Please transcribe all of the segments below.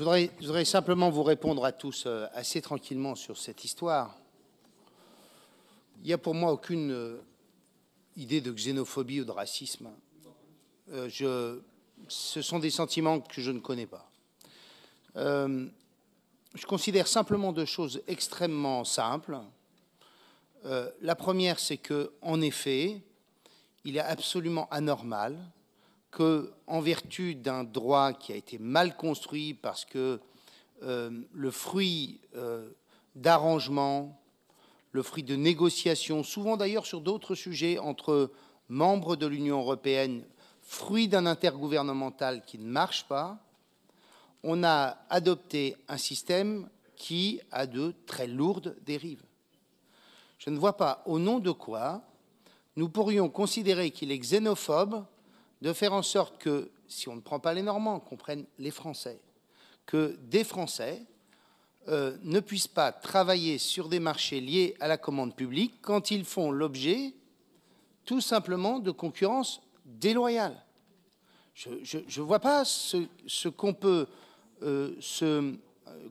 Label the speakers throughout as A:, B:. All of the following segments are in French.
A: Je voudrais, simplement vous répondre à tous euh, assez tranquillement sur cette histoire. Il n'y a pour moi aucune euh, idée de xénophobie ou de racisme. Euh, ce sont des sentiments que je ne connais pas. je considère simplement deux choses extrêmement simples. la première, c'est que, en effet, il est absolument anormal que, en vertu d'un droit qui a été mal construit parce que euh, le fruit euh, d'arrangements, le fruit de négociations, souvent d'ailleurs sur d'autres sujets entre membres de l'Union européenne, fruit d'un intergouvernemental qui ne marche pas, on a adopté un système qui a de très lourdes dérives. Je ne vois pas au nom de quoi nous pourrions considérer qu'il est xénophobe de faire en sorte que, si on ne prend pas les Normands, qu'on prenne les Français, que des Français euh, ne puissent pas travailler sur des marchés liés à la commande publique quand ils font l'objet tout simplement de concurrence déloyale. Je ne vois pas ce, qu'on peut, euh, euh,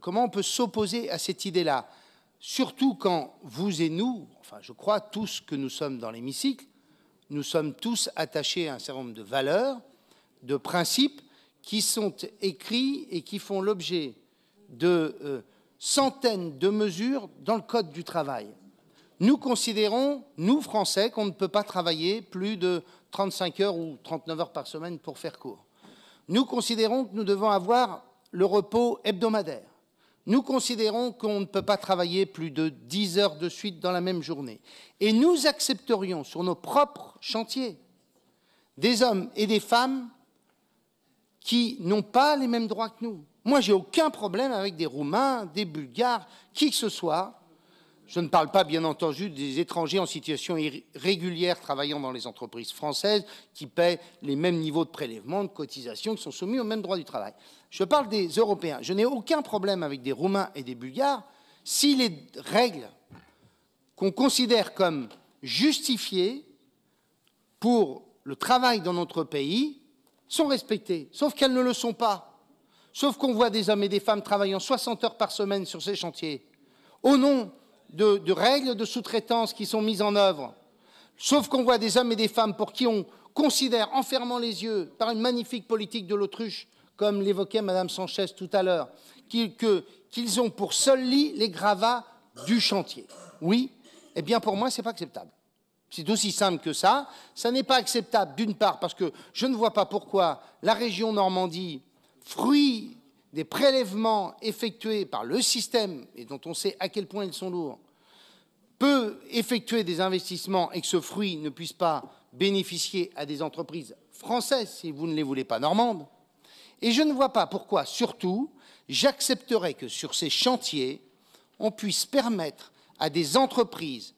A: comment on peut s'opposer à cette idée-là. Surtout quand vous et nous, enfin je crois tous que nous sommes dans l'hémicycle, nous sommes tous attachés à un certain nombre de valeurs, de principes qui sont écrits et qui font l'objet de euh, centaines de mesures dans le Code du travail. Nous considérons, nous Français, qu'on ne peut pas travailler plus de 35 heures ou 39 heures par semaine pour faire court. Nous considérons que nous devons avoir le repos hebdomadaire. Nous considérons qu'on ne peut pas travailler plus de 10 heures de suite dans la même journée. Et nous accepterions sur nos propres chantiers des hommes et des femmes qui n'ont pas les mêmes droits que nous. Moi, j'ai aucun problème avec des Roumains, des Bulgares, qui que ce soit, je ne parle pas, bien entendu, des étrangers en situation irrégulière travaillant dans les entreprises françaises qui paient les mêmes niveaux de prélèvement, de cotisations, qui sont soumis au même droit du travail. Je parle des Européens. Je n'ai aucun problème avec des Roumains et des Bulgares si les règles qu'on considère comme justifiées pour le travail dans notre pays sont respectées, sauf qu'elles ne le sont pas. Sauf qu'on voit des hommes et des femmes travaillant 60 heures par semaine sur ces chantiers. Au nom de, règles de sous-traitance qui sont mises en œuvre. Sauf qu'on voit des hommes et des femmes pour qui on considère, en fermant les yeux, par une magnifique politique de l'autruche, comme l'évoquait Madame Sanchez tout à l'heure, qu'ils ont pour seul lit les gravats du chantier. Oui, eh bien pour moi, ce n'est pas acceptable. C'est aussi simple que ça. Ça n'est pas acceptable, d'une part, parce que je ne vois pas pourquoi la région Normandie, fruit des prélèvements effectués par le système, et dont on sait à quel point ils sont lourds, peut effectuer des investissements et que ce fruit ne puisse pas bénéficier à des entreprises françaises, si vous ne les voulez pas normandes. Et je ne vois pas pourquoi, surtout, j'accepterais que sur ces chantiers, on puisse permettre à des entreprises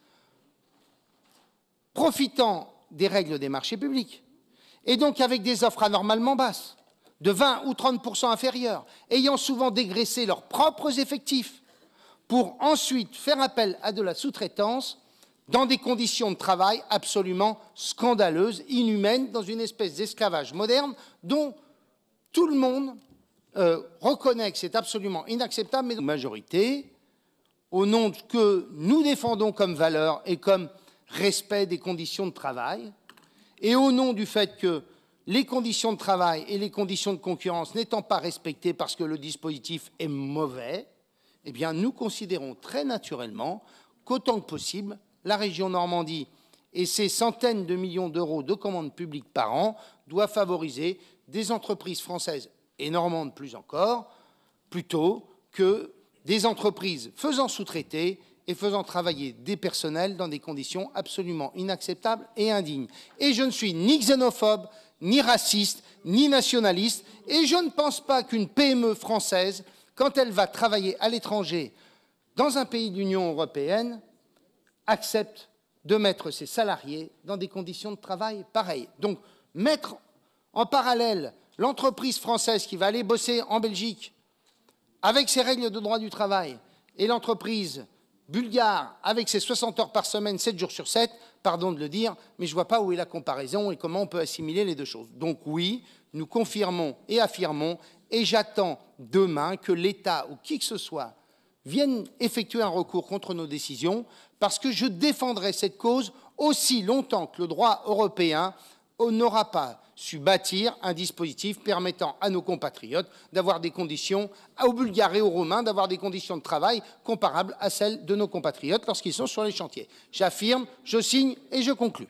A: profitant des règles des marchés publics, et donc avec des offres anormalement basses, de 20 ou 30% inférieurs, ayant souvent dégraissé leurs propres effectifs, pour ensuite faire appel à de la sous-traitance dans des conditions de travail absolument scandaleuses, inhumaines, dans une espèce d'esclavage moderne dont tout le monde euh, reconnaît que c'est absolument inacceptable, mais la majorité, au nom de que nous défendons comme valeur et comme respect des conditions de travail, et au nom du fait que les conditions de travail et les conditions de concurrence n'étant pas respectées parce que le dispositif est mauvais, eh bien, nous considérons très naturellement qu'autant que possible, la région Normandie et ses centaines de millions d'euros de commandes publiques par an doivent favoriser des entreprises françaises et normandes plus encore, plutôt que des entreprises faisant sous-traiter et faisant travailler des personnels dans des conditions absolument inacceptables et indignes. Et je ne suis ni xénophobe, ni raciste, ni nationaliste, et je ne pense pas qu'une PME française, quand elle va travailler à l'étranger, dans un pays de l'Union européenne, accepte de mettre ses salariés dans des conditions de travail pareilles. Donc, mettre en parallèle l'entreprise française qui va aller bosser en Belgique avec ses règles de droit du travail et l'entreprise bulgare avec ses 60 heures par semaine, 7 jours sur 7, pardon de le dire, mais je ne vois pas où est la comparaison et comment on peut assimiler les deux choses. Donc oui, nous confirmons et affirmons, et j'attends demain que l'État ou qui que ce soit vienne effectuer un recours contre nos décisions, parce que je défendrai cette cause aussi longtemps que le droit européen on n'aura pas su bâtir un dispositif permettant à nos compatriotes d'avoir des conditions, aux Bulgares et aux Romains, d'avoir des conditions de travail comparables à celles de nos compatriotes lorsqu'ils sont sur les chantiers. J'affirme, je signe et je conclus.